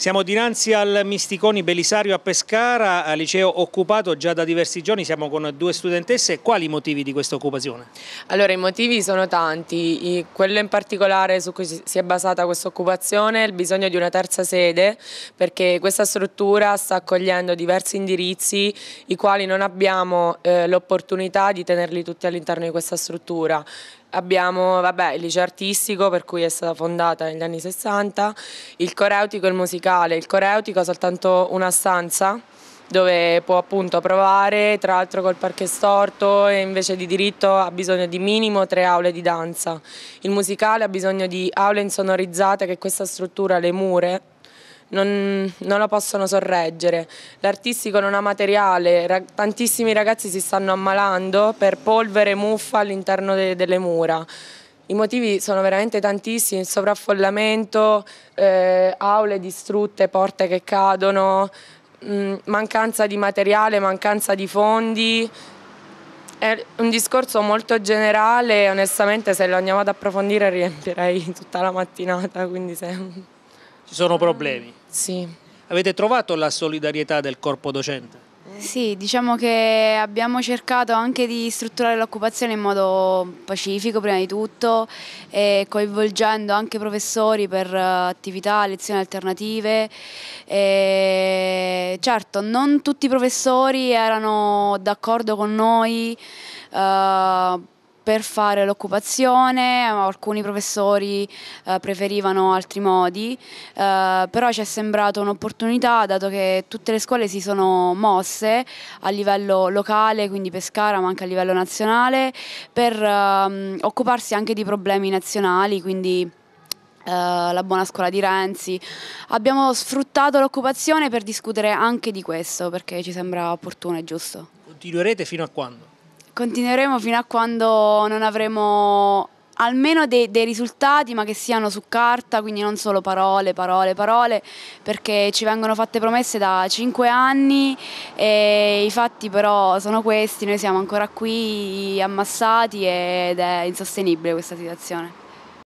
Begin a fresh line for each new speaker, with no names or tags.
Siamo dinanzi al Misticoni Belisario a Pescara, liceo occupato già da diversi giorni, siamo con due studentesse. Quali i motivi di questa occupazione? Allora, i motivi sono tanti.
Quello in particolare su cui si è basata questa occupazione è il bisogno di una terza sede, perché questa struttura sta accogliendo diversi indirizzi, i quali non abbiamo eh, l'opportunità di tenerli tutti all'interno di questa struttura. Abbiamo vabbè, il liceo artistico per cui è stata fondata negli anni 60, il coreutico e il musicale. Il coreutico ha soltanto una stanza dove può appunto provare, tra l'altro col parche storto e invece di diritto ha bisogno di minimo tre aule di danza. Il musicale ha bisogno di aule insonorizzate che questa struttura, le mure, non, non la possono sorreggere. L'artistico non ha materiale, ra tantissimi ragazzi si stanno ammalando per polvere e muffa all'interno de delle mura. I motivi sono veramente tantissimi, sovraffollamento, eh, aule distrutte, porte che cadono, mh, mm, mancanza di materiale, mancanza di fondi. È un discorso molto generale, onestamente se lo andiamo ad approfondire riempirei tutta la mattinata, quindi se
ci sono problemi. Sì. Avete trovato la solidarietà del corpo docente?
Sì, diciamo che
abbiamo cercato anche di strutturare l'occupazione in modo pacifico prima di tutto e coinvolgendo anche professori per eh, attività, lezioni alternative. E certo, non tutti i professori erano d'accordo con noi. Eh, per fare l'occupazione, eh, alcuni professori eh, preferivano altri modi, eh, però ci è sembrata un'opportunità dato che tutte le scuole si sono mosse a livello locale, quindi Pescara, ma anche a livello nazionale, per eh, occuparsi anche di problemi nazionali, quindi eh, la buona scuola di Renzi. Abbiamo sfruttato l'occupazione per discutere anche di questo perché ci sembra opportuno e giusto.
Continuerete fino a quando?
continueremo fino a quando non avremo almeno dei, dei, risultati ma che siano su carta, quindi non solo parole, parole, parole, perché ci vengono fatte promesse da cinque anni e i fatti però sono questi, noi siamo ancora qui ammassati ed è insostenibile questa situazione.